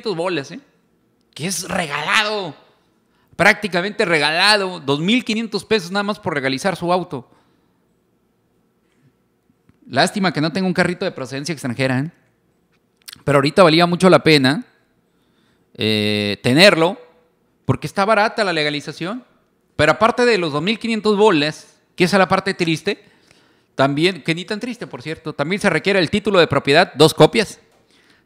tus bolas, ¿eh? Que es regalado. Prácticamente regalado. 2.500 pesos nada más por regalizar su auto. Lástima que no tenga un carrito de procedencia extranjera, ¿eh? Pero ahorita valía mucho la pena eh, tenerlo porque está barata la legalización. Pero aparte de los 2.500 bolas, que esa es la parte triste, también, que ni tan triste, por cierto, también se requiere el título de propiedad, dos copias.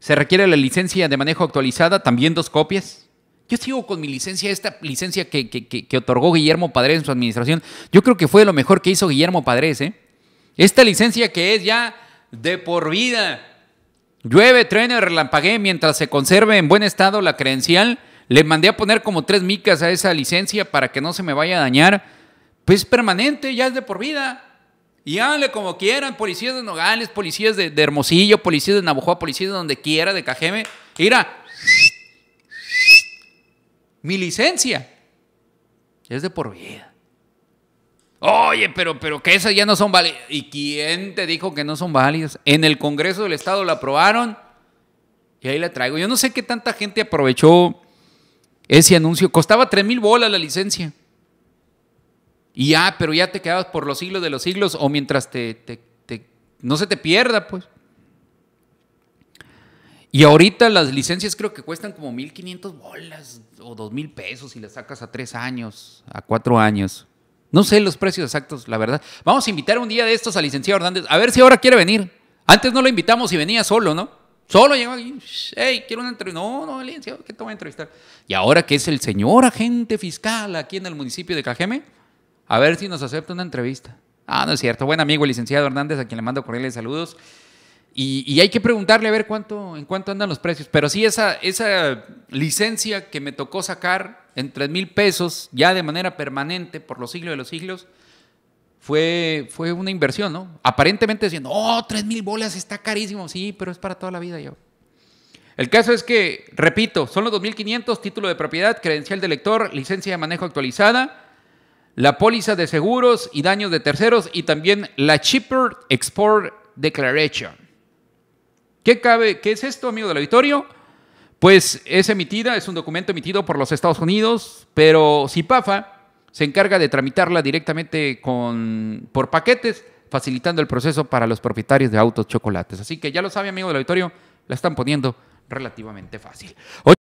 Se requiere la licencia de manejo actualizada, también dos copias. Yo sigo con mi licencia, esta licencia que, otorgó Guillermo Padres en su administración. Yo creo que fue lo mejor que hizo Guillermo Padres. ¿eh? Esta licencia que es ya de por vida. Llueve, truene, relampagué, mientras se conserve en buen estado la credencial. Le mandé a poner como tres micas a esa licencia para que no se me vaya a dañar. Pues permanente, ya es de por vida. Y háganle como quieran, policías de Nogales, policías de, Hermosillo, policías de Navojoa, policías de donde quiera, de Cajeme. Mira, mi licencia es de por vida. Oye, pero, pero que esas ya no son válidas. ¿Y quién te dijo que no son válidas? En el Congreso del Estado la aprobaron y ahí la traigo. Yo no sé qué tanta gente aprovechó ese anuncio. Costaba 3 mil bolas la licencia. Y ya, pero ya te quedabas por los siglos de los siglos o mientras te, no se te pierda, pues. Y ahorita las licencias creo que cuestan como 1.500 bolas o 2.000 pesos y las sacas a tres años, a cuatro años. No sé los precios exactos, la verdad. Vamos a invitar un día de estos a licenciado Hernández, a ver si ahora quiere venir. Antes no lo invitamos y venía solo, ¿no? Solo llegaba y, hey, quiero una entrevista. No, no, licenciado, ¿qué te voy a entrevistar? Y ahora que es el señor agente fiscal aquí en el municipio de Cajeme, a ver si nos acepta una entrevista. Ah, no es cierto. Buen amigo, licenciado Hernández, a quien le mando cordiales saludos. Y, hay que preguntarle a ver cuánto, en cuánto andan los precios. Pero sí, esa, esa licencia que me tocó sacar en 3 mil pesos, ya de manera permanente, por los siglos de los siglos, fue, fue una inversión, ¿no? Aparentemente diciendo, oh, 3 mil bolas está carísimo. Sí, pero es para toda la vida yo. El caso es que, repito, son los 2.500, título de propiedad, credencial de lector, licencia de manejo actualizada, la póliza de seguros y daños de terceros y también la Cheaper Export Declaration. ¿Qué, cabe, ¿Qué es esto, amigo del auditorio? Pues es emitida, es un documento emitido por los Estados Unidos, pero CIPAFA se encarga de tramitarla directamente con, por paquetes, facilitando el proceso para los propietarios de autos chocolates. Así que ya lo sabe, amigo del auditorio, la están poniendo relativamente fácil.